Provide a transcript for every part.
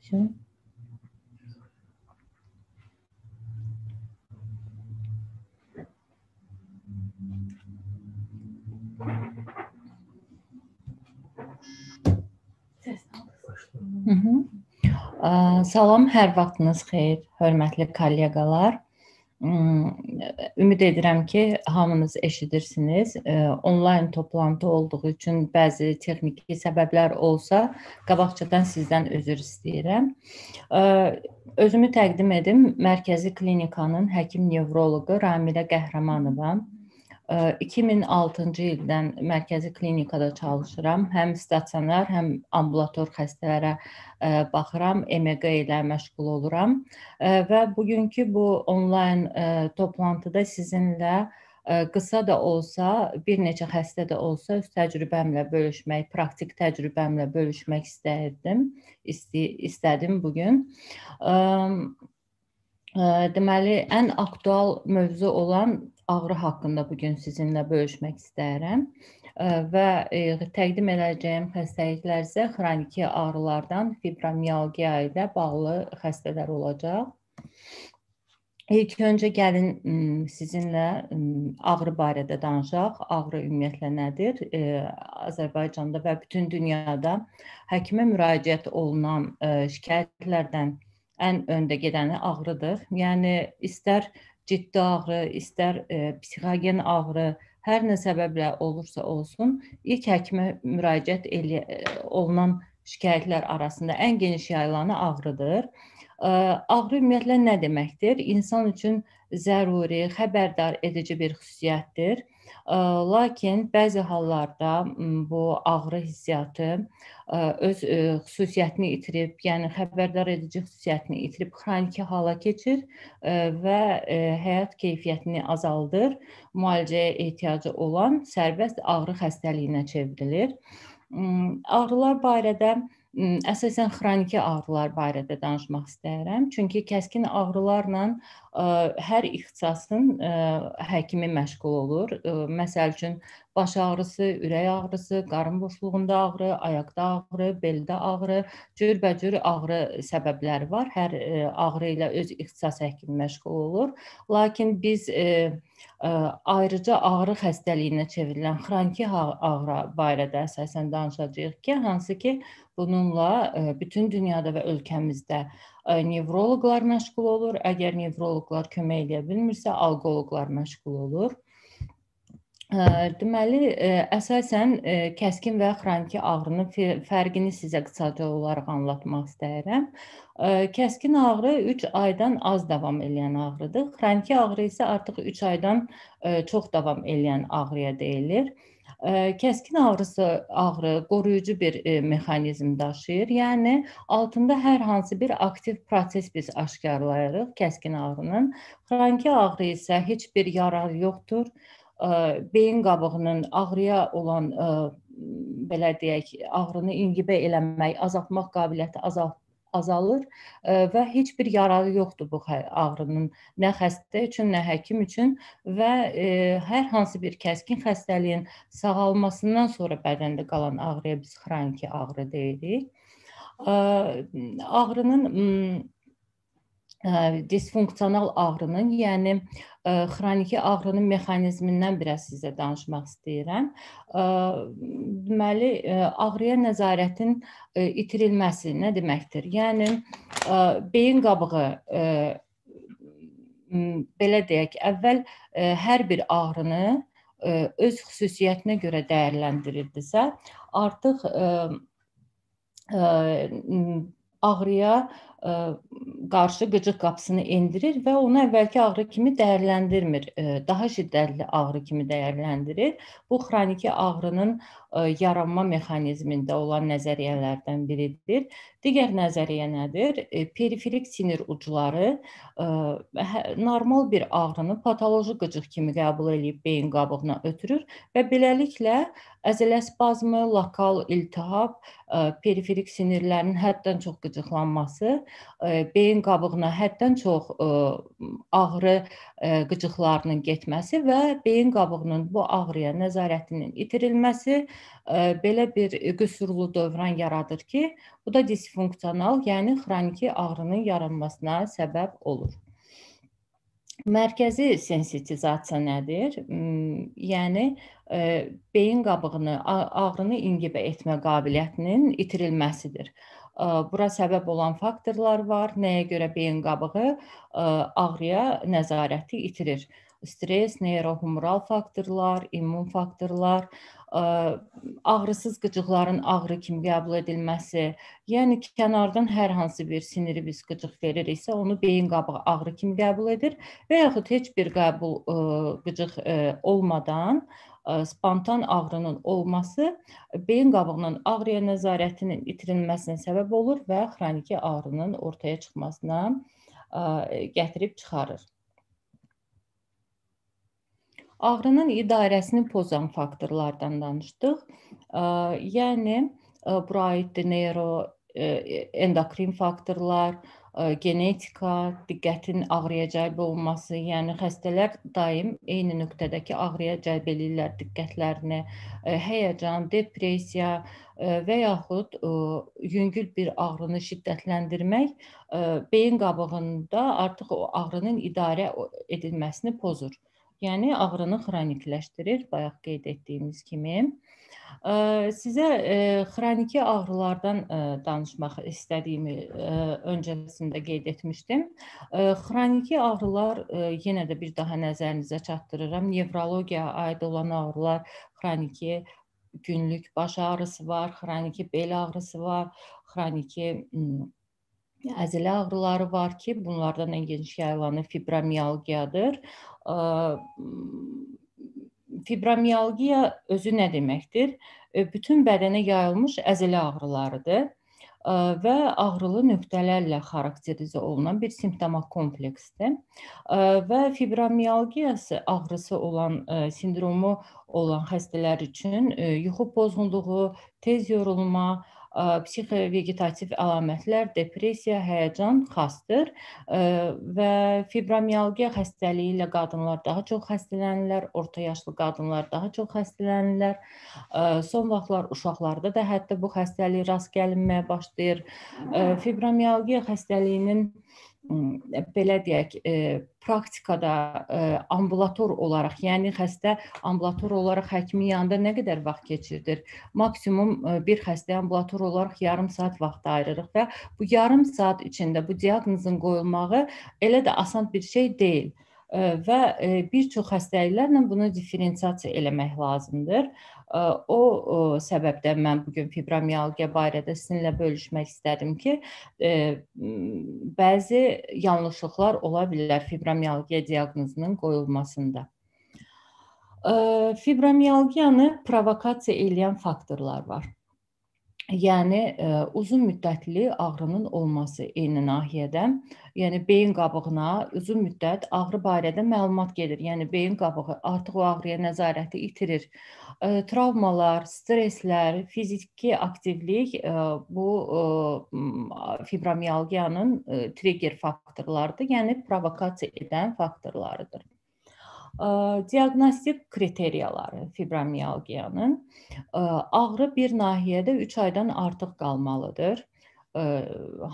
Все. Hı -hı. Salam, hər vaxtınız xeyir, hörmətli kolleqalar. Hmm, ümid edirəm ki, hamınız eşidirsiniz. Onlayn toplantı olduğu üçün bəzi texniki səbəblər olsa, qabaqcadan sizdən üzr istəyirəm. Özümü təqdim edim. Mərkəzi klinikanın həkim nevroloqu Ramilə Qəhrəmanova. 2006-cı ildən mərkəzi klinikada çalışıram. Həm stasionar, həm ambulator xəstələrə e, baxıram, EMG ilə məşğul oluram e, və bugünkü bu onlayn e, toplantıda sizinlə qısa da olsa, bir neçə xəstə də olsa öz təcrübəmlə bölüşmək, praktik təcrübəmlə bölüşmək istərdim, istədim bu gün. Deməli, ən aktual mövzu olan ağrı haqqında bu gün sizinlə bölüşmək istəyirəm və təqdim edəcəyim xəstəliklər isə xroniki ağrılardan fibromialgiya ilə bağlı xəstələr olacaq. İlk öncə gəlin sizinlə ağrı barədə danışaq. Ağrı ümumiyyətlə nədir? Azərbaycanda və bütün dünyada həkimə müraciət olunan şikayətlərdən ən öndə gedəni ağrıdır. Yəni istər ciddi ağrı, istər e, psixogen ağrı, hər nə səbəblə olursa olsun, ilk həkimə müraciət elə, e, olunan şikayətlər arasında ən geniş yayılanı ağrıdır. Ə, e, ağrı ümumiyyətlə nə deməkdir? İnsan üçün zəruri, xəbərdar edici bir xüsusiyyətdir. Lakin bəzi hallarda bu ağrı hissiyatı öz xüsusiyyətini itirib, yəni xəbərdar edici xüsusiyyətini itirib, xroniki hala keçir və həyat keyfiyyətini azaldır. Müalicəyə ehtiyacı olan sərbəst ağrı xəstəliyinə çevrilir. Ağrılar barədə əsasən xroniki ağrılar barədə danışmaq istəyirəm. Çünki kəskin ağrılarla hər ixtisasın həkimi məşğul olur. Məsəl üçün baş ağrısı, ürək ağrısı, qarın boşluğunda ağrı, ayaqda ağrı, beldə ağrı, cürbəcür ağrı səbəbləri var. Hər ağrı ilə öz ixtisas həkimi məşğul olur. Lakin biz ayrıca ağrı xəstəliyinə çevrilən xroniki ağrı barədə əsasən danışacağıq ki, hansı ki Bununla e, bütün dünyada və ölkəmizdə e, nevroloqlar məşğul olur. Əgər nevroloqlar kömək edə bilmirsə, alqoloqlar məşğul olur. E, deməli, əsasən kəskin və xroniki ağrının fərqini sizə qısaca olaraq anlatmaq istəyirəm. Kəskin ağrı 3 aydan az davam edən ağrıdır. Xroniki ağrı isə artıq 3 aydan çox davam edən ağrıya deyilir kəskin ağrısı ağrı qoruyucu bir e, mexanizm daşıyır. Yəni altında hər hansı bir aktiv proses biz aşkarlayırıq kəskin ağrının. Xroniki ağrı isə heç bir yarar yoxdur. Beyin qabığının ağrıya olan belə deyək, ağrını ingibə eləmək, azaltmaq qabiliyyəti azalt azalır e, və heç bir yararı yoxdur bu ağrının nə xəstə üçün, nə həkim üçün və e, hər hansı bir kəskin xəstəliyin sağalmasından sonra bədəndə qalan ağrıya biz xroniki ağrı deyirik. E, ağrının disfunksional ağrının, yəni xroniki ağrının mexanizmindən biraz sizə danışmaq istəyirəm. Deməli, ağrıya nəzarətin itirilməsi nə deməkdir? Yəni beyin qabığı belə deyək, əvvəl hər bir ağrını öz xüsusiyyətinə görə dəyərləndirirdisə, artıq ağrıya E, qarşı qıcıq qapısını endirir və onu əvvəlki ağrı kimi dəyərləndirmir. E, daha şiddətli ağrı kimi dəyərləndirir. Bu xroniki ağrının e, yaranma mexanizmində olan nəzəriyyələrdən biridir. Digər nəzəriyyə nədir? Periferik sinir ucları hə, normal bir ağrını patoloji qıcıq kimi qəbul edib beyin qabığına ötürür və beləliklə əzələ spazmı, lokal iltihab periferik sinirlərin həddən çox qıcıqlanması, beyin qabığına həddən çox ağrı qıcıqlarının getməsi və beyin qabığının bu ağrıya nəzarətinin itirilməsi belə bir qüsurlu dövran yaradır ki, bu da disfunksional, yəni xroniki ağrının yaranmasına səbəb olur. Mərkəzi sensitizasiya nədir? Hmm, yəni e, beyin qabığını, ağrını ingibə etmə qabiliyyətinin itirilməsidir. E, bura səbəb olan faktorlar var. Nəyə görə beyin qabığı e, ağrıya nəzarəti itirir? Stress, neyrohumoral faktorlar, immun faktorlar, ağrısız qıcıqların ağrı kimi qəbul edilməsi, yəni kənardan hər hansı bir siniri biz qıcıq veririksə, onu beyin qabağı ağrı kimi qəbul edir və yaxud heç bir qəbul qıcıq olmadan spontan ağrının olması beyin qabığının ağrıya nəzarətinin itirilməsinə səbəb olur və xroniki ağrının ortaya çıxmasına gətirib çıxarır. Ağrının idarəsini pozan faktorlardan danışdıq. Yəni bura aiddir neuro endokrin faktorlar, genetika, diqqətin ağrıya cəlb olunması, yəni xəstələr daim eyni nöqtədəki ağrıya cəlb eləyirlər diqqətlərini, həyəcan, depressiya və yaxud yüngül bir ağrını şiddətləndirmək beyin qabığında artıq o ağrının idarə edilməsini pozur. Yəni ağrını xronikləşdirir, bayaq qeyd etdiyimiz kimi. Sizə xroniki ağrılardan danışmaq istədiyimi öncəsində qeyd etmişdim. Xroniki ağrılar yenə də bir daha nəzərinizə çatdırıram. Nevrologiyaya aid olan ağrılar xroniki günlük baş ağrısı var, xroniki bel ağrısı var, xroniki əzilə ağrıları var ki, bunlardan ən geniş yayılanı fibromiyalgiyadır. Fibromiyalgiya özü nə deməkdir? Bütün bədənə yayılmış əzilə ağrılarıdır və ağrılı nöqtələrlə xarakterizə olunan bir simptoma kompleksdir. Və fibromiyalgiyası ağrısı olan sindromu olan xəstələr üçün yuxu pozğunluğu, tez yorulma, psixovegetativ əlamətlər depressiya, həyəcan xastdır və fibromialgiya xəstəliyi ilə qadınlar daha çox xəstələnirlər, orta yaşlı qadınlar daha çox xəstələnirlər. Son vaxtlar uşaqlarda da hətta bu xəstəlik rast gəlinməyə başlayır. Fibromialgiya xəstəliyinin E, belə deyək, e, praktikada e, ambulator olaraq, yəni xəstə ambulator olaraq həkimin yanında nə qədər vaxt keçirdir? Maksimum e, bir xəstəyə ambulator olaraq yarım saat vaxt ayırırıq və bu yarım saat içində bu diaqnozun qoyulması elə də asan bir şey deyil və bir çox xəstəliklərlə bunu differensiasiya eləmək lazımdır. O, o səbəbdən mən bu gün fibromialgiya barədə sizinlə bölüşmək istədim ki, bəzi yanlışlıqlar ola bilər fibromialgiya diaqnozunun qoyulmasında. Fibromialgiyanı provokasiya edən faktorlar var. Yəni ə, uzun müddətli ağrının olması eyni nahiyədə, yəni beyin qabığına uzun müddət ağrı barədə məlumat gedir. Yəni beyin qabığı artıq o ağrıya nəzarəti itirir. Ə, travmalar, stresslər, fiziki aktivlik ə, bu ə, fibromialgiyanın ə, trigger faktorlarıdır, yəni provokasiya edən faktorlarıdır diaqnostik kriteriyaları fibromialgiyanın ağrı bir nahiyədə 3 aydan artıq qalmalıdır ə,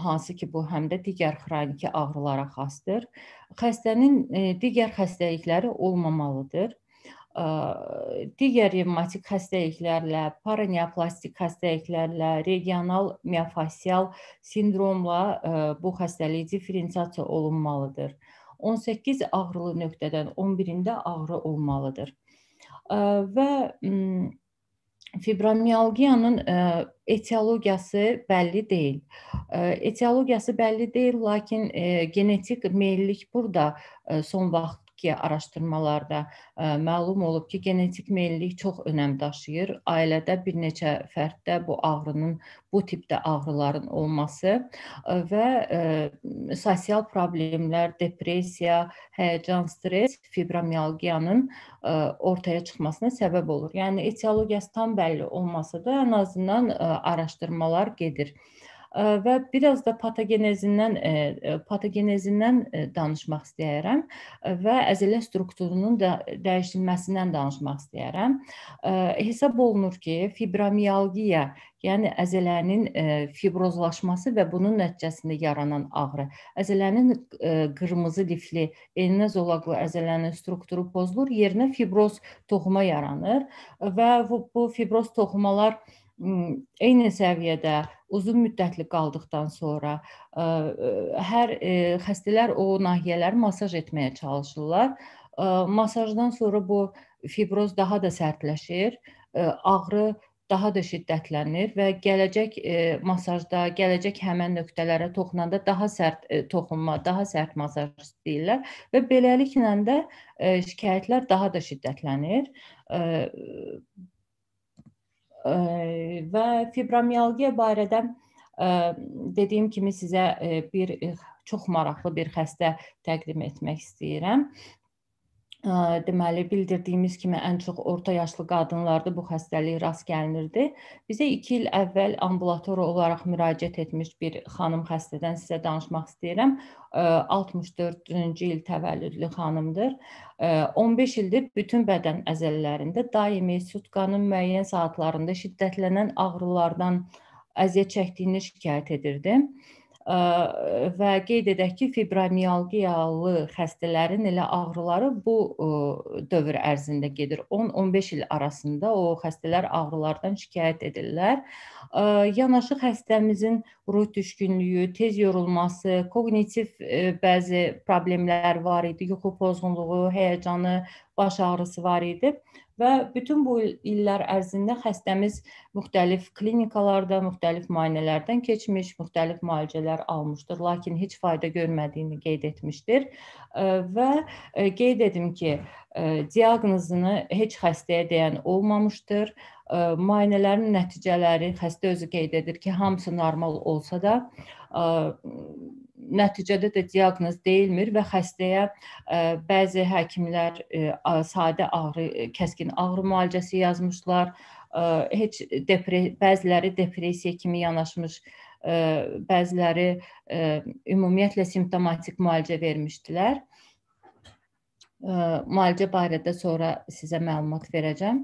hansı ki bu həm də digər xroniki ağrılara xasdır. Xəstənin ə, digər xəstəlikləri olmamalıdır. Ə, digər revmatik xəstəliklərlə, paraneoplastik xəstəliklərlə, regional miofasial sindromla ə, bu xəstəlik differensiasiya olunmalıdır. 18 ağrılı nöqtədən 11-də ağrı olmalıdır. Və Fibromialgiyanın etiologiyası bəlli deyil. Etiologiyası bəlli deyil, lakin genetik meyillik burada son vaxt ki, araşdırmalarda e, məlum olub ki, genetik meyllik çox önəm daşıyır. Ailədə bir neçə fərddə bu ağrının, bu tipdə ağrıların olması e, və e, sosial problemlər, depressiya, həyəcan, stres, fibromialgiyanın ortaya çıxmasına səbəb olur. Yəni etiologiyası tam bəlli olmasa da ən azından araşdırmalar gedir və biraz da patogenezindən e, e, patogenezindən e, danışmaq istəyirəm və əzələ strukturunun da dəyişilməsindən danışmaq istəyirəm. Hesab olunur ki, fibromialgiya Yəni əzələnin fibrozlaşması və bunun nəticəsində yaranan ağrı. Əzələnin qırmızı lifli enlozolaqlı əzələnin strukturu pozulur, yerinə fibroz toxuma yaranır və bu fibroz toxumalar e, eyni səviyyədə uzun müddətli qaldıqdan sonra ə, hər ə, e, xəstələr o nahiyələri masaj etməyə çalışırlar. Ə, masajdan sonra bu fibroz daha da sərtləşir, ə, ağrı daha da şiddətlənir və gələcək e, masajda, gələcək həmin nöqtələrə toxunanda daha sərt e, toxunma, daha sərt masaj istəyirlər və beləliklə də e, şikayətlər daha da şiddətlənir. E, və fibromialgiya barədə dediyim kimi sizə bir eh, çox maraqlı bir xəstə təqdim etmək istəyirəm deməli bildirdiyimiz kimi ən çox orta yaşlı qadınlarda bu xəstəlik rast gəlinirdi. Bizə 2 il əvvəl ambulator olaraq müraciət etmiş bir xanım xəstədən sizə danışmaq istəyirəm. 64-cü il təvəllüdlü xanımdır. 15 ildir bütün bədən əzələlərində daimi sutkanın müəyyən saatlarında şiddətlənən ağrılardan əziyyət çəkdiyini şikayət edirdi və qeyd edək ki, fibromialgiyalı xəstələrin elə ağrıları bu dövr ərzində gedir. 10-15 il arasında o xəstələr ağrılardan şikayət edirlər. Yanaşı xəstəmizin ruh düşkünlüyü, tez yorulması, kognitiv bəzi problemlər var idi, yuxu pozğunluğu, həyəcanı, baş ağrısı var idi və bütün bu illər ərzində xəstəmiz müxtəlif klinikalarda, müxtəlif müayinələrdən keçmiş, müxtəlif müalicələr almışdır, lakin heç fayda görmədiyini qeyd etmişdir və qeyd edim ki, diaqnozunu heç xəstəyə deyən olmamışdır. Müayinələrin nəticələri xəstə özü qeyd edir ki, hamısı normal olsa da nəticədə də diaqnoz deyilmir və xəstəyə e, bəzi həkimlər e, sadə ağrı, e, kəskin ağrı müalicəsi yazmışlar. Heç depre bəziləri depressiya kimi yanaşmış, bəziləri ümumiyyətlə simptomatik müalicə vermişdilər. Müalicə barədə sonra sizə məlumat verəcəm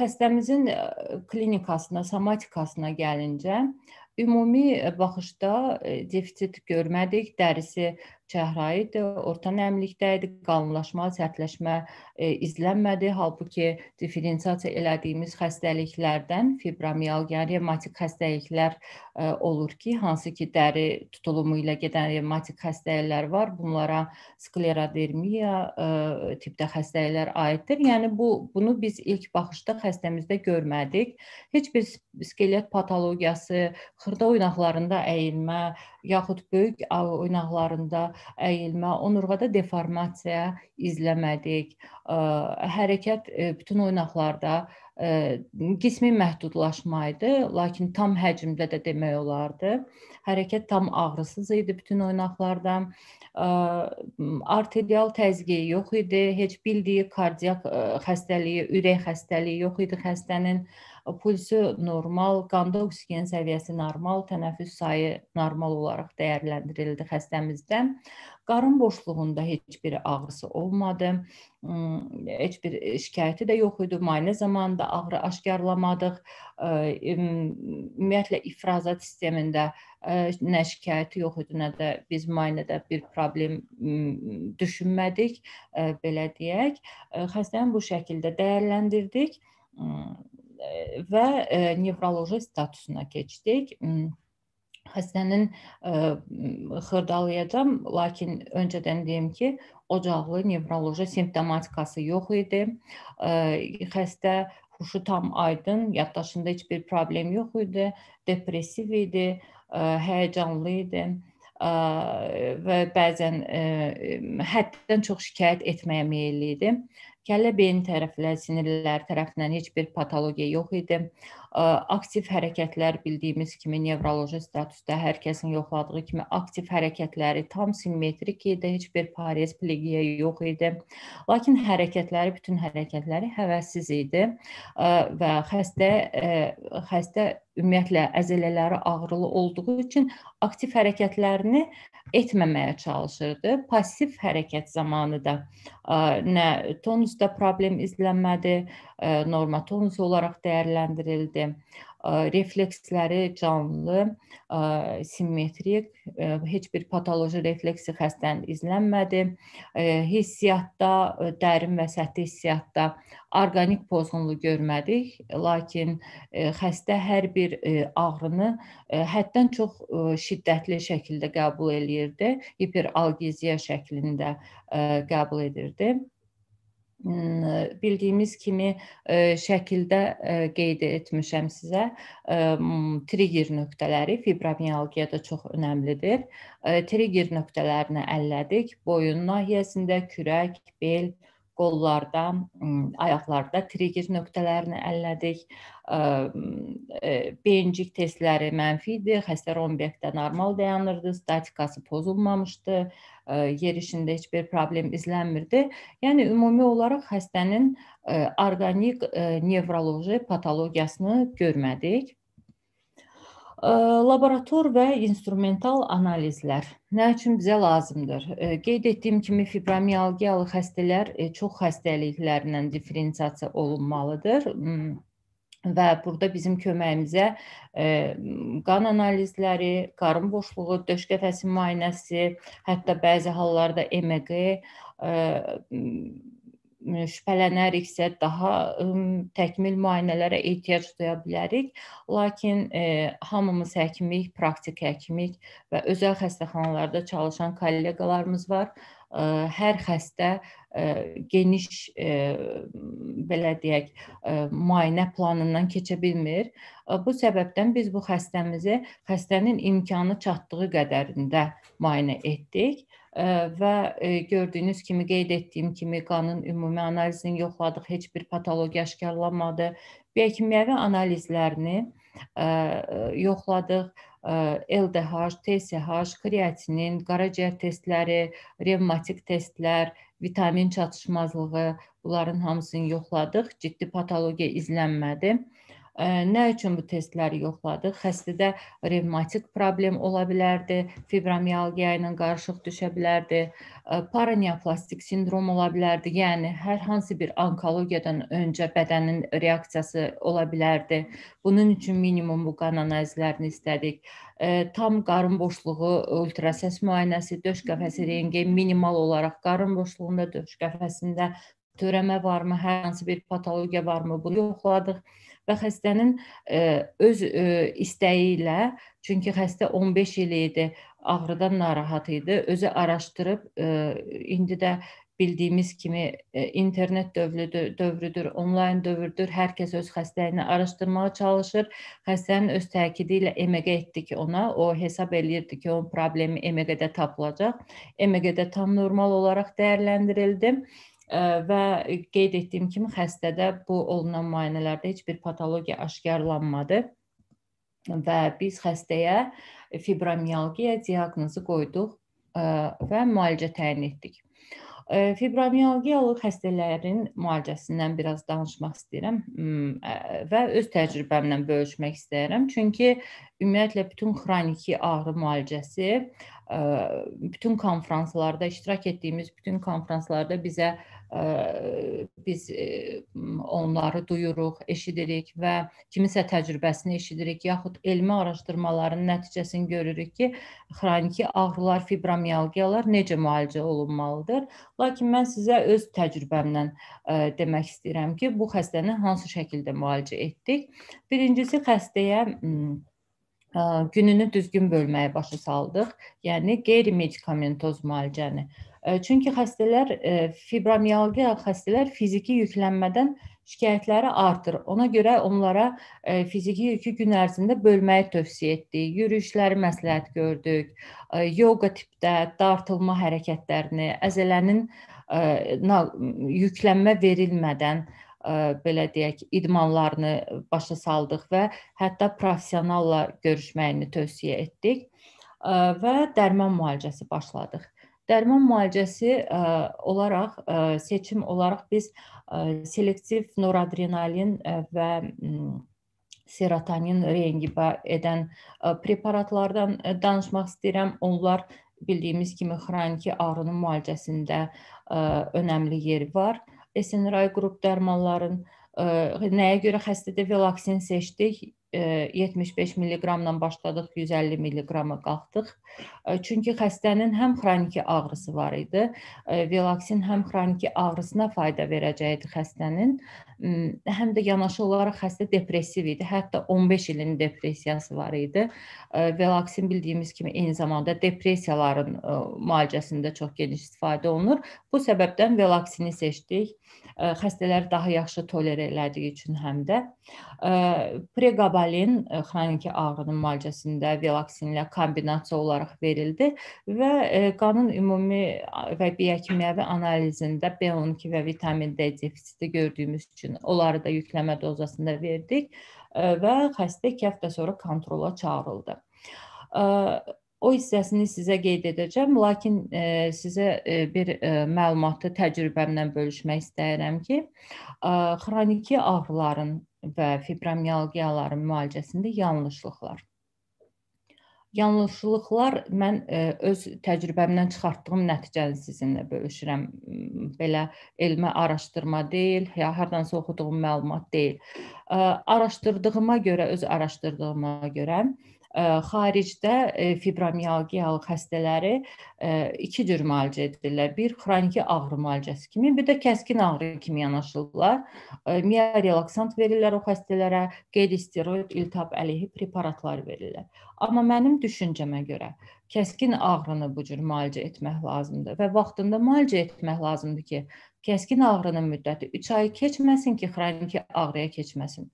xəstəmizin klinikasına, samatikasına gəlincə, ümumi baxışda e, defisit görmədik. Dərisi çəhrayı idi, orta nəmlikdə idi, qalınlaşma, sərtləşmə e, izlənmədi. Halbuki diferensiasiya elədiyimiz xəstəliklərdən fibromialgiya, yəni revmatik xəstəliklər e, olur ki, hansı ki, dəri tutulumu ilə gedən revmatik xəstəliklər var. Bunlara sklerodermiya e, tipdə xəstəliklər aiddir. Yəni bu bunu biz ilk baxışda xəstəmizdə görmədik. Heç bir skelet patologiyası, xırda oynaqlarında əyilmə, yaxud böyük oynaqlarında əyilmə, onurğada deformasiya izləmədik. Hərəkət e, bütün oynaqlarda e, qismi məhdudlaşma idi, lakin tam həcmdə də demək olardı. Hərəkət tam ağrısız idi bütün oynaqlarda. Arterial təzyiqi yox idi, heç bildiyi kardiyak e, xəstəliyi, ürək xəstəliyi yox idi xəstənin. Ə, pulsu normal, qanda oksigen səviyyəsi normal, tənəffüs sayı normal olaraq dəyərləndirildi xəstəmizdə. Qarın boşluğunda heç bir ağrısı olmadı. Hmm, heç bir şikayəti də yox idi. Müayinə zamanında ağrı aşkarlamadıq. Ümumiyyətlə ifrazat sistemində nə şikayəti yox idi, nə də biz müayinədə bir problem düşünmədik, belə deyək. Xəstəni bu şəkildə dəyərləndirdik hmm, və e, nevroloji statusuna keçdik hmm, xəstənin ə, e, xırdalayacam, lakin öncədən deyim ki, ocaqlı nevroloji simptomatikası yox idi. Ə, e, xəstə huşu tam aydın, yaddaşında heç bir problem yox idi, depressiv idi, ə, həyəcanlı idi ə, və bəzən ə, həddən çox şikayət etməyə meylli idi. Kəllə beyin tərəflər, sinirlər tərəfindən heç bir patologiya yox idi. Aktiv hərəkətlər bildiyimiz kimi nevroloji statusda hər kəsin yoxladığı kimi aktiv hərəkətləri tam simmetrik idi, heç bir pares plegiya yox idi. Lakin hərəkətləri, bütün hərəkətləri həvəssiz idi və xəstə xəstə ümumiyyətlə əzələləri ağrılı olduğu üçün aktiv hərəkətlərini etməməyə çalışırdı. Passiv hərəkət zamanı da nə tonus üstə problem izlənmədi, e, norma tonusu olaraq dəyərləndirildi. E, refleksləri canlı, e, simmetrik, heç bir patoloji refleksi xəstənin izlənmədi. Hissiyatda, dərin və səthi hissiyatda orqanik pozğunluq görmədik, lakin xəstə hər bir ağrını həddən çox şiddətli şəkildə qəbul eləyirdi, hiperalgeziya şəklində qəbul edirdi bildiyimiz kimi e, şəkildə e, qeyd etmişəm sizə e, trigger nöqtələri fibromialgiyada çox önəmlidir. Trigger nöqtələrini əllədik. Boyun nahiyəsində kürək, bel, qollarda, ayaqlarda trigger nöqtələrini əllədik. Beyincik testləri mənfi idi, xəstə rombekdə normal dayanırdı, statikası pozulmamışdı, yerişində heç bir problem izlənmirdi. Yəni ümumi olaraq xəstənin orqanik nevroloji patologiyasını görmədik. Laborator və instrumental analizlər nə üçün bizə lazımdır? Qeyd etdiyim kimi fibromialgiyalı xəstələr çox xəstəliklərlə differensiasiya olunmalıdır və burada bizim köməyimizə qan analizləri, qarın boşluğu, döş qəfəsi müayinəsi, hətta bəzi hallarda EMG şübhələnəriksə daha təkmil müayinələrə ehtiyac duya bilərik. Lakin hamımız həkimik, praktik həkimik və özəl xəstəxanalarda çalışan kolleqalarımız var. Hər xəstə geniş belə deyək, müayinə planından keçə bilmir. Bu səbəbdən biz bu xəstəmizi xəstənin imkanı çatdığı qədərində müayinə etdik və gördüyünüz kimi qeyd etdiyim kimi qanın ümumi analizini yoxladıq, heç bir patologiya aşkarlanmadı. Biokimyəvi analizlərini yoxladıq. LDH, TSH, kreatinin, qaraciyər testləri, revmatik testlər, vitamin çatışmazlığı, bunların hamısını yoxladıq. Ciddi patologiya izlənmədi. Nə üçün bu testləri yoxladı? Xəstədə revmatik problem ola bilərdi, fibromialgiya ilə qarışıq düşə bilərdi, paraneoplastik sindrom ola bilərdi. Yəni hər hansı bir onkologiyadan öncə bədənin reaksiyası ola bilərdi. Bunun üçün minimum bu qan analizlərini istədik. Tam qarın boşluğu ultrasəs müayinəsi, döş qəfəsi rentgeni minimal olaraq qarın boşluğunda, döş qəfəsində törəmə varmı, hər hansı bir patologiya varmı, bunu yoxladıq və xəstənin e, öz e, istəyi ilə, çünki xəstə 15 il idi, ağrıdan narahat idi, özü araşdırıb e, indi də bildiyimiz kimi internet dövrüdür, dövrüdür, onlayn dövrdür. Hər kəs öz xəstəliyini araşdırmağa çalışır. Xəstənin öz təkidi ilə EMG etdi ki, ona o hesab eləyirdi ki, onun problemi EMG-də tapılacaq. EMG-də tam normal olaraq dəyərləndirildi və qeyd etdiyim kimi xəstədə bu olunan müayinələrdə heç bir patologiya aşkarlanmadı və biz xəstəyə fibromialgiya diaqnozu qoyduq və müalicə təyin etdik. Fibromialgiyalı xəstələrin müalicəsindən biraz danışmaq istəyirəm hmm, və öz təcrübəmlə bölüşmək istəyirəm. Çünki ümumiyyətlə bütün xroniki ağrı müalicəsi bütün konfranslarda iştirak etdiyimiz bütün konfranslarda bizə biz onları duyuruq, eşidirik və kimisə təcrübəsini eşidirik, yaxud elmi araşdırmaların nəticəsini görürük ki, xroniki ağrılar, fibromialgiyalar necə müalicə olunmalıdır. Lakin mən sizə öz təcrübəmdən demək istəyirəm ki, bu xəstəni hansı şəkildə müalicə etdik? Birincisi xəstəyə gününü düzgün bölməyə başa saldıq. Yəni qeyri-medikamentoz müalicəni Çünki xəstələr fibromialgiya xəstələr fiziki yüklənmədən şikayətləri artır. Ona görə onlara fiziki yükü gün ərzində bölməyi tövsiyə etdik. Yürüyüşləri məsləhət gördük. Yoqa tipdə dartılma hərəkətlərini, əzələnin yüklənmə verilmədən belə deyək, idmanlarını başa saldıq və hətta professionalla görüşməyini tövsiyə etdik və dərman müalicəsi başladıq. Dərman müalicəsi ə, e, olaraq ə, e, seçim olaraq biz ə, e, selektiv noradrenalin ə, və serotonin reingibə edən ə, preparatlardan ə, danışmaq istəyirəm. Onlar bildiyimiz kimi xroniki ağrının müalicəsində ə, önəmli yeri var. SNRI qrup dərmanların ə, nəyə görə xəstədə velaksin seçdik? 75 mq-la başladıq, 150 mq-a qalxdıq. Çünki xəstənin həm xroniki ağrısı var idi. Velaksin həm xroniki ağrısına fayda verəcəydi xəstənin, hm, həm də yanaşı olaraq xəstə depressiv idi. Hətta 15 ilin depressiyası var idi. Velaksin bildiyimiz kimi eyni zamanda depressiyaların müalicəsində çox geniş istifadə olunur. Bu səbəbdən velaksini seçdik. Xəstələr daha yaxşı tolerə elədiyi üçün həm də preqabalin Ritalin xroniki e, ağrının müalicəsində velaksinlə kombinasiya olaraq verildi və e, qanın ümumi və biokimyəvi analizində B12 və vitamin D defisiti gördüyümüz üçün onları da yükləmə dozasında verdik e, və xəstə 2 həftə sonra kontrola çağırıldı O hissəsini sizə qeyd edəcəm, lakin e, sizə e, bir e, məlumatı təcrübəmdən bölüşmək istəyirəm ki, e, xroniki ağrıların və fibromialgiyaların müalicəsində yanlışlıqlar. Yanlışlıqlar mən e, öz təcrübəmdən çıxartdığım nəticəni sizinlə bölüşürəm. Belə elmə araşdırma deyil, ya hardansa oxuduğum məlumat deyil. E, araşdırdığıma görə, öz araşdırdığıma görə e, Xaricdə fibromialgiyalı xəstələri iki cür müalicə edirlər. Bir xroniki ağrı müalicəsi kimi, bir də kəskin ağrı kimi yanaşırlar. Miya relaksant verirlər o xəstələrə, qeyri-steroid iltihab əleyhi preparatlar verirlər. Amma mənim düşüncəmə görə kəskin ağrını bu cür müalicə etmək lazımdır və vaxtında müalicə etmək lazımdır ki, kəskin ağrının müddəti 3 ay keçməsin ki, xroniki ağrıya keçməsin.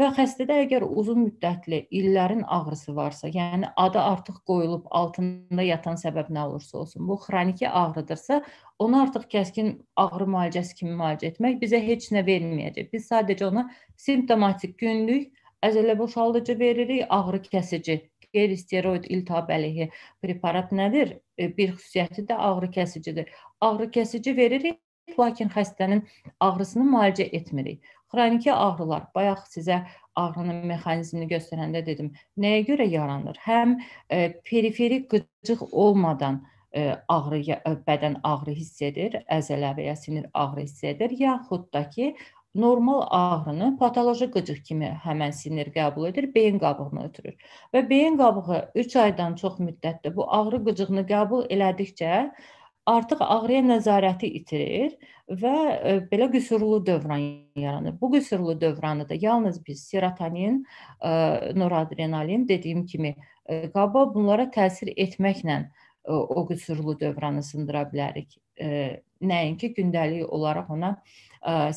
Və xəstədə əgər uzun müddətli illərin ağrısı varsa, yəni adı artıq qoyulub altında yatan səbəb nə olursa olsun, bu xroniki ağrıdırsa, onu artıq kəskin ağrı müalicəsi kimi müalicə etmək bizə heç nə verməyəcək. Biz sadəcə ona simptomatik günlük əzələ boşaldıcı veririk, ağrı kəsici qeyri-steroid iltihab əleyhi preparat nədir? E, bir xüsusiyyəti də ağrı kəsicidir. Ağrı kəsici veririk, lakin xəstənin ağrısını müalicə etmirik. Xroniki ağrılar, bayaq sizə ağrının mexanizmini göstərəndə dedim, nəyə görə yaranır? Həm e, periferi qıcıq olmadan e, ağrı e, bədən ağrı hiss edir, əzələ və ya sinir ağrı hiss edir, yaxud da ki, normal ağrını patoloji qıcıq kimi həmin sinir qəbul edir, beyin qabığını ötürür. Və beyin qabığı 3 aydan çox müddətdə bu ağrı qıcığını qəbul elədikcə artıq ağrıya nəzarəti itirir və e, belə qüsurlu dövran yaranır. Bu qüsurlu dövranı da yalnız biz serotonin, e, noradrenalin dediyim kimi e, qaba bunlara təsir etməklə o qüsurlu dövranı sındıra bilərik. Nəinki gündəlik olaraq ona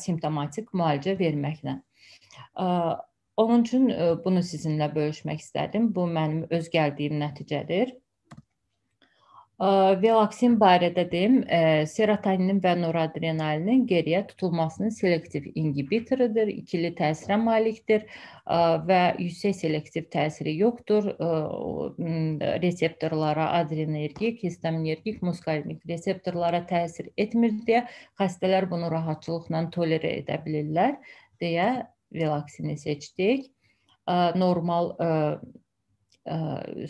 simptomatik müalicə verməklə. Onun üçün bunu sizinlə bölüşmək istədim. Bu mənim öz gəldiyim nəticədir. Veloksin barədə deyim, serotoninin və noradrenalinin geriyə tutulmasının selektiv inhibitoridir, ikili təsirə malikdir və yüksək selektiv təsiri yoxdur. Reseptorlara adrenergik, histaminergik, muskarinik reseptorlara təsir etmir deyə xəstələr bunu rahatçılıqla tolerə edə bilirlər deyə veloksini seçdik. Normal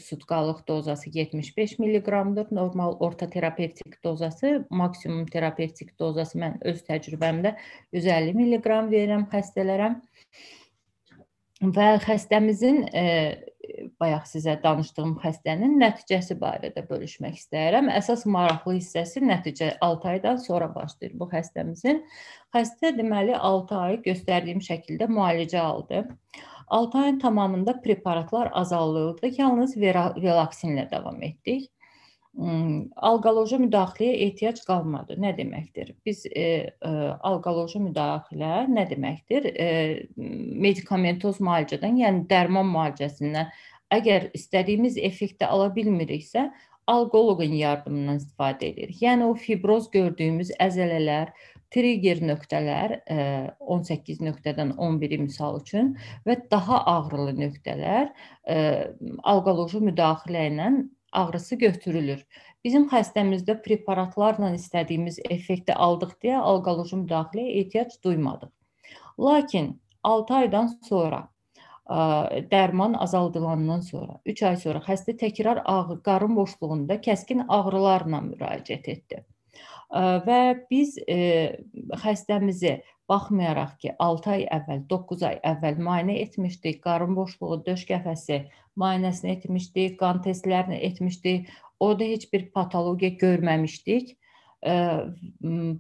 sutqalıq dozası 75 mq-dır. Normal orta terapevtik dozası, maksimum terapevtik dozası mən öz təcrübəmdə 150 mq verirəm xəstələrə. Və xəstəmizin e, bayaq sizə danışdığım xəstənin nəticəsi barədə bölüşmək istəyirəm. Əsas maraqlı hissəsi nəticə 6 aydan sonra başlayır bu xəstəmizin. Xəstə deməli 6 ay göstərdiyim şəkildə müalicə aldı. E, 6 ayın tamamında preparatlar azaldıldı. Yalnız velaksinlə davam etdik. Hmm, alqoloji müdaxiləyə ehtiyac qalmadı. Nə deməkdir? Biz e, e, alqoloji müdaxilə nə deməkdir? E, medikamentoz müalicədən, yəni dərman müalicəsindən əgər istədiyimiz effekti ala bilmiriksə, alqoloqun yardımından istifadə edirik. Yəni o fibroz gördüyümüz əzələlər, trigger nöqtələr 18 e, nöqtədən 11-i misal üçün və daha ağrılı nöqtələr e, alqoloji müdaxilə ilə ağrısı götürülür. Bizim xəstəmizdə preparatlarla istədiyimiz effekti aldıq deyə alqoloji müdaxiləyə ehtiyac duymadıq. Lakin 6 aydan sonra ə, e, dərman azaldılandan sonra 3 ay sonra xəstə təkrar ağrı qarın boşluğunda kəskin ağrılarla müraciət etdi. Və biz xəstəmizi baxmayaraq ki, 6 ay əvvəl, 9 ay əvvəl müayinə etmişdik, qarın boşluğu, döş qəfəsi müayinəsini etmişdik, qan testlərini etmişdik. Orada heç bir patologiya görməmişdik.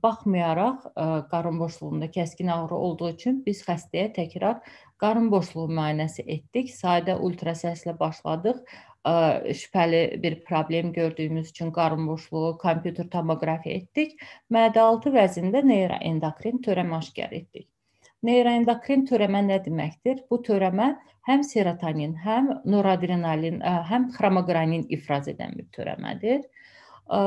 Baxmayaraq qarın boşluğunda kəskin ağrı olduğu üçün biz xəstəyə təkrar qarın boşluğu müayinəsi etdik. Sadə ultrasəslə başladıq ə, şübhəli bir problem gördüyümüz üçün qarın boşluğu kompüter tomoqrafiya etdik. Mədəaltı vəzində neyroendokrin törəmə aşkar etdik. Neyroendokrin törəmə nə deməkdir? Bu törəmə həm serotonin, həm noradrenalin, ə, həm xromogranin ifraz edən bir törəmədir. Ə,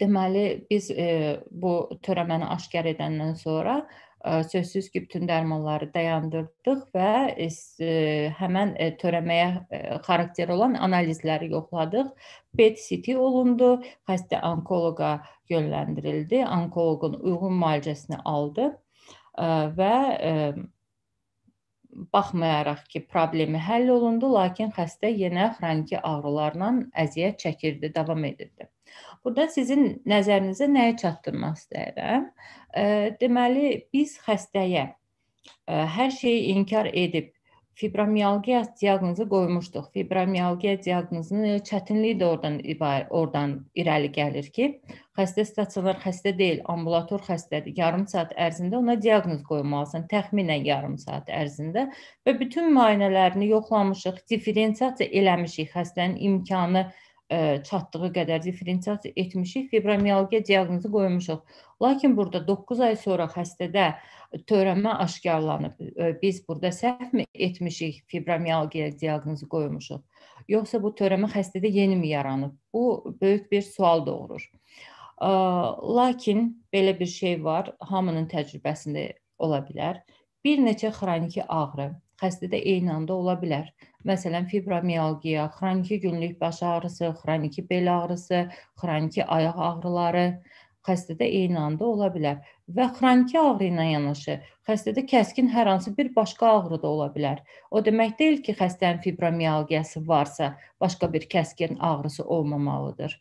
deməli biz ə, bu törəməni aşkar edəndən sonra ə, E, sözsüz ki, bütün dərmanları dayandırdıq və e, e, həmən törəməyə xarakter olan analizləri yoxladıq. PET-CT olundu, xəstə onkoloqa yönləndirildi, onkoloqun uyğun müalicəsini aldı və baxmayaraq ki, problemi həll olundu, lakin xəstə yenə xroniki ağrılarla əziyyət çəkirdi, davam edirdi. Burada sizin nəzərinizə nəyə çatdırmaq istəyirəm? Deməli, biz xəstəyə hər şeyi inkar edib fibromiyalgiya diaqnozu qoymuşduq. Fibromiyalgiya diaqnozunun çətinliyi də oradan ibarət, oradan irəli gəlir ki, xəstə stasionar xəstə deyil, ambulator xəstədir. Yarım saat ərzində ona diaqnoz qoymalısan, təxminən yarım saat ərzində və bütün müayinələrini yoxlamışıq, differensiasiya eləmişik, xəstənin imkanı E, çatdığı qədər differensiasiya etmişik, fibromialgiya diaqnozu qoymuşuq. Lakin burada 9 ay sonra xəstədə törəmə aşkarlanıb. E, biz burada səhvmi etmişik, fibromialgiya diaqnozu qoymuşuq? Yoxsa bu törəmə xəstədə yenimi yaranıb? Bu böyük bir sual doğurur. E, lakin belə bir şey var, hamının təcrübəsində ola bilər. Bir neçə xroniki ağrı xəstədə eyni anda ola bilər. Məsələn, fibromialgiya, xroniki günlük baş ağrısı, xroniki bel ağrısı, xroniki ayaq ağrıları xəstədə eyni anda ola bilər və xroniki ağrı ilə yanaşı xəstədə kəskin hər hansı bir başqa ağrı da ola bilər. O demək deyil ki, xəstənin fibromialgiyası varsa, başqa bir kəskin ağrısı olmamalıdır.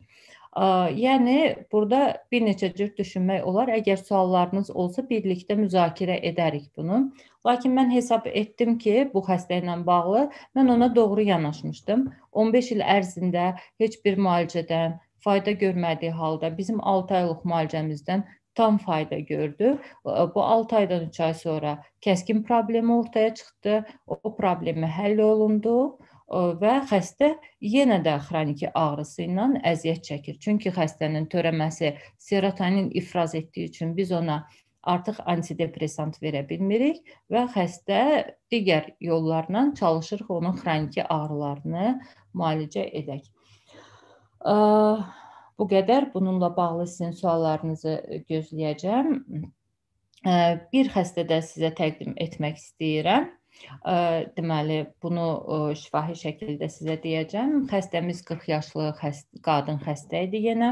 Yəni burada bir neçə cür düşünmək olar. Əgər suallarınız olsa birlikdə müzakirə edərik bunu. Lakin mən hesab etdim ki, bu xəstə ilə bağlı mən ona doğru yanaşmışdım. 15 il ərzində heç bir müalicədən fayda görmədiyi halda bizim 6 aylıq müalicəmizdən tam fayda gördü. Bu 6 aydan 3 ay sonra kəskin problemi ortaya çıxdı. O problemi həll olundu və xəstə yenə də xroniki ağrısı ilə əziyyət çəkir. Çünki xəstənin törəməsi serotonin ifraz etdiyi üçün biz ona artıq antidepressant verə bilmirik və xəstə digər yollarla çalışırıq onun xroniki ağrılarını müalicə edək. Bu qədər bununla bağlı sizin suallarınızı gözləyəcəm. Bir xəstədə sizə təqdim etmək istəyirəm. Deməli, bunu şifahi şəkildə sizə deyəcəm. Xəstəmiz 40 yaşlı xəst qadın xəstə idi yenə.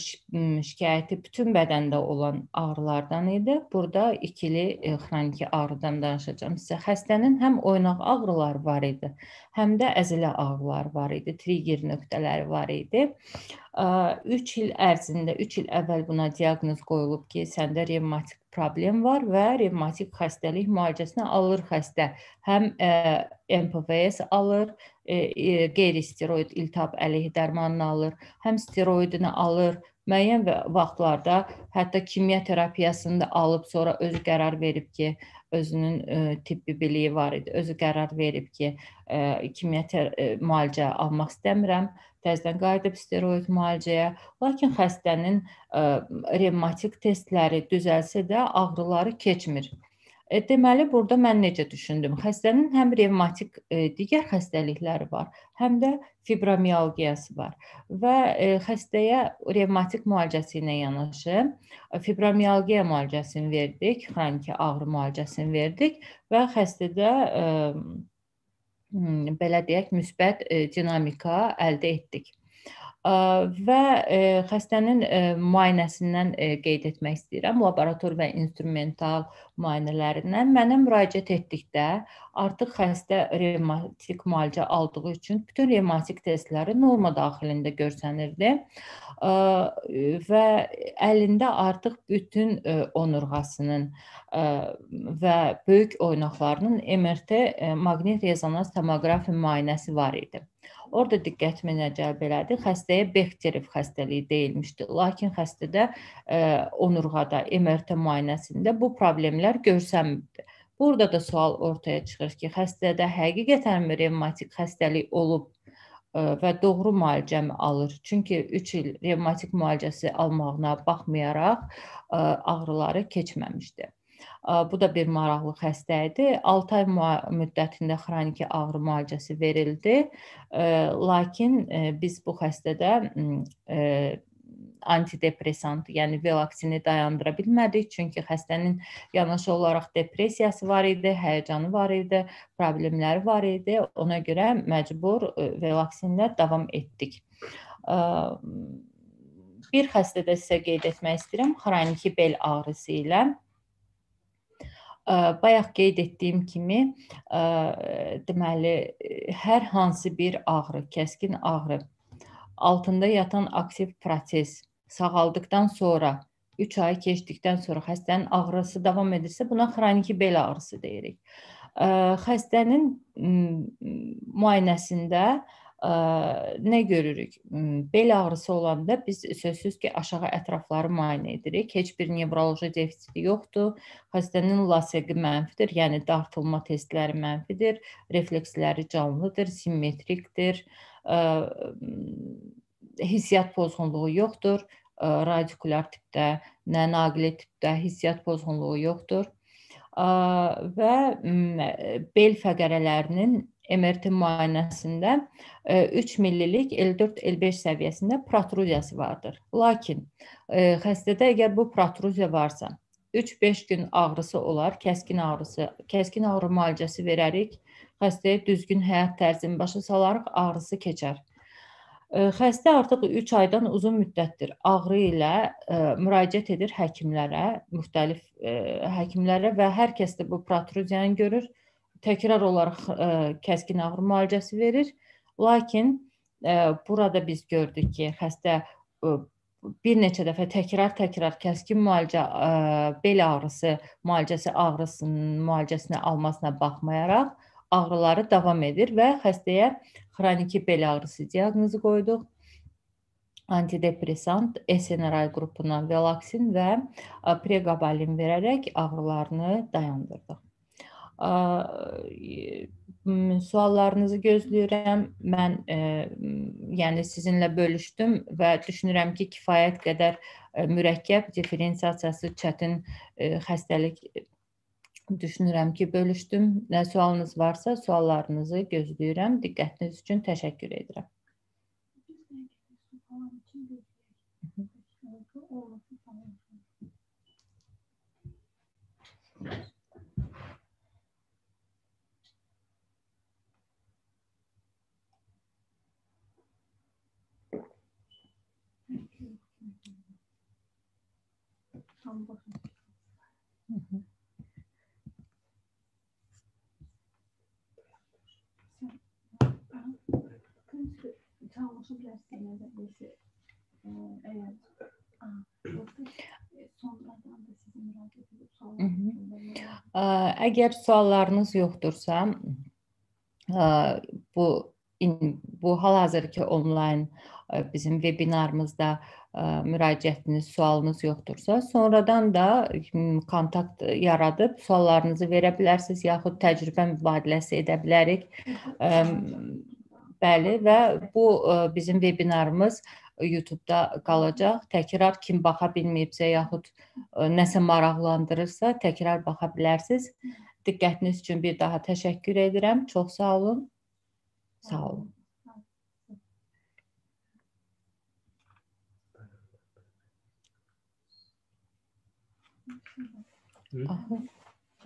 Şikayəti bütün bədəndə olan ağrılardan idi. Burada ikili e, xroniki ağrıdan danışacağım sizə. Xəstənin həm oynaq ağrıları var idi, həm də əzilə ağrıları var idi, trigger nöqtələri var idi. 3 il ərzində, 3 il əvvəl buna diaqnoz qoyulub ki, səndə revmatik problem var və revmatik xəstəlik müalicəsini alır xəstə. Həm MPVS alır, qeyri-steroid iltihab əleyh dərmanını alır, həm steroidini alır, müəyyən vaxtlarda hətta kimya terapiyasını da alıb sonra özü qərar verib ki, özünün ə, tibbi biliyi var idi. Özü qərar verib ki, ə, kimya ə, müalicə almaq istəmirəm. Ə, təzədən qayıdıb steroid müalicəyə. Lakin xəstənin e, revmatik testləri düzəlsə də ağrıları keçmir. E, deməli burada mən necə düşündüm? Xəstənin həm revmatik e, digər xəstəlikləri var, həm də fibromialgiyası var və xəstəyə revmatik müalicəsi ilə yanaşı fibromialgiya müalicəsini verdik, xroniki ağrı müalicəsini verdik və xəstədə Hmm, belə deyək, müsbət e, dinamika əldə etdik və e, xəstənin e, müayinəsindən e, qeyd etmək istəyirəm. Laborator və instrumental müayinələrindən mənə müraciət etdikdə artıq xəstə revmatik müalicə aldığı üçün bütün revmatik testləri norma daxilində görsənirdi. Və əlində artıq bütün onurğasının və böyük oynaqlarının MRT maqnit rezonans tomoqrafi müayinəsi var idi. Orada diqqətimi nə cəlb elədi? Xəstəyə Bechterev xəstəliyi deyilmişdi, lakin xəstədə e, onurğada MRT müayinəsində bu problemlər görsənmirdi. Burada da sual ortaya çıxır ki, xəstədə həqiqətən revmatik xəstəlik olub e, və doğru müalicəmi alır. Çünki 3 il revmatik müalicəsi almağına baxmayaraq e, ağrıları keçməmişdi. Bu da bir maraqlı xəstə idi. 6 ay müddətində xroniki ağrı müalicəsi verildi. Lakin biz bu xəstədə antidepressant, yəni veloksini dayandıra bilmədik, çünki xəstənin yanaşı olaraq depressiyası var idi, həyəcanı var idi, problemləri var idi. Ona görə məcbur veloksinlə davam etdik. Bir xəstədə sizə qeyd etmək istəyirəm, xroniki bel ağrısı ilə bayaq qeyd etdiyim kimi deməli hər hansı bir ağrı, kəskin ağrı altında yatan aktiv proses sağaldıktan sonra 3 ay keçdikdən sonra xəstənin ağrısı davam edirsə, buna xroniki bel ağrısı deyirik. Xəstənin müayinəsində nə görürük? Hmm, bel ağrısı olanda biz sözsüz ki, aşağı ətrafları müayinə edirik. Heç bir nevroloji defisiti yoxdur. Xəstənin laseqi mənfidir, yəni dartılma testləri mənfidir, refleksləri canlıdır, simmetrikdir. Hissiyat pozğunluğu yoxdur. Radikulyar tipdə, nə naqili tipdə hissiyat pozğunluğu yoxdur və mm, bel fəqərələrinin MRT müayinəsində 3 e, millilik L4-L5 səviyyəsində protruziyası vardır. Lakin e, xəstədə əgər bu protruziya varsa, 3-5 gün ağrısı olar, kəskin ağrısı, kəskin ağrı müalicəsi verərik. Xəstəyə düzgün həyat tərzini başa salaraq ağrısı keçər. E, xəstə artıq 3 aydan uzun müddətdir ağrı ilə müraciət edir həkimlərə, müxtəlif həkimlərə və hər kəs də bu protruziyanı görür təkrar olaraq ə, e, kəskin ağrı müalicəsi verir. Lakin ə, e, burada biz gördük ki, xəstə ə, e, bir neçə dəfə təkrar-təkrar kəskin müalicə ə, bel ağrısı müalicəsi ağrısının müalicəsini almasına baxmayaraq ağrıları davam edir və xəstəyə xroniki bel ağrısı diaqnozu qoyduq. Antidepressant, SNRI qrupuna velaksin və preqabalin verərək ağrılarını dayandırdıq. E, suallarınızı gözləyirəm. Mən ə, e, yəni sizinlə bölüşdüm və düşünürəm ki, kifayət qədər e, mürəkkəb differensiasiyası çətin ə, xəstəlik düşünürəm ki, bölüşdüm. Nə sualınız varsa, suallarınızı gözləyirəm. Diqqətiniz üçün təşəkkür edirəm. Thank you. tam baxın. Hı -hı. Çalmışı biraz dinlədə birisi əgər sonradan da sizin müraciət edib suallar Əgər suallarınız yoxdursa, e, bu bu hal-hazırki onlayn e, bizim vebinarımızda E, müraciətiniz, sualınız yoxdursa, sonradan da hmm, kontakt yaradıb suallarınızı verə bilərsiniz yaxud təcrübə mübadiləsi edə bilərik. E, bəli və bu e, bizim vebinarımız YouTube-da qalacaq. Təkrar kim baxa bilməyibsə yaxud nəsə maraqlandırırsa, təkrar baxa bilərsiniz. Diqqətiniz üçün bir daha təşəkkür edirəm. Çox sağ olun. Sağ olun. Ajá.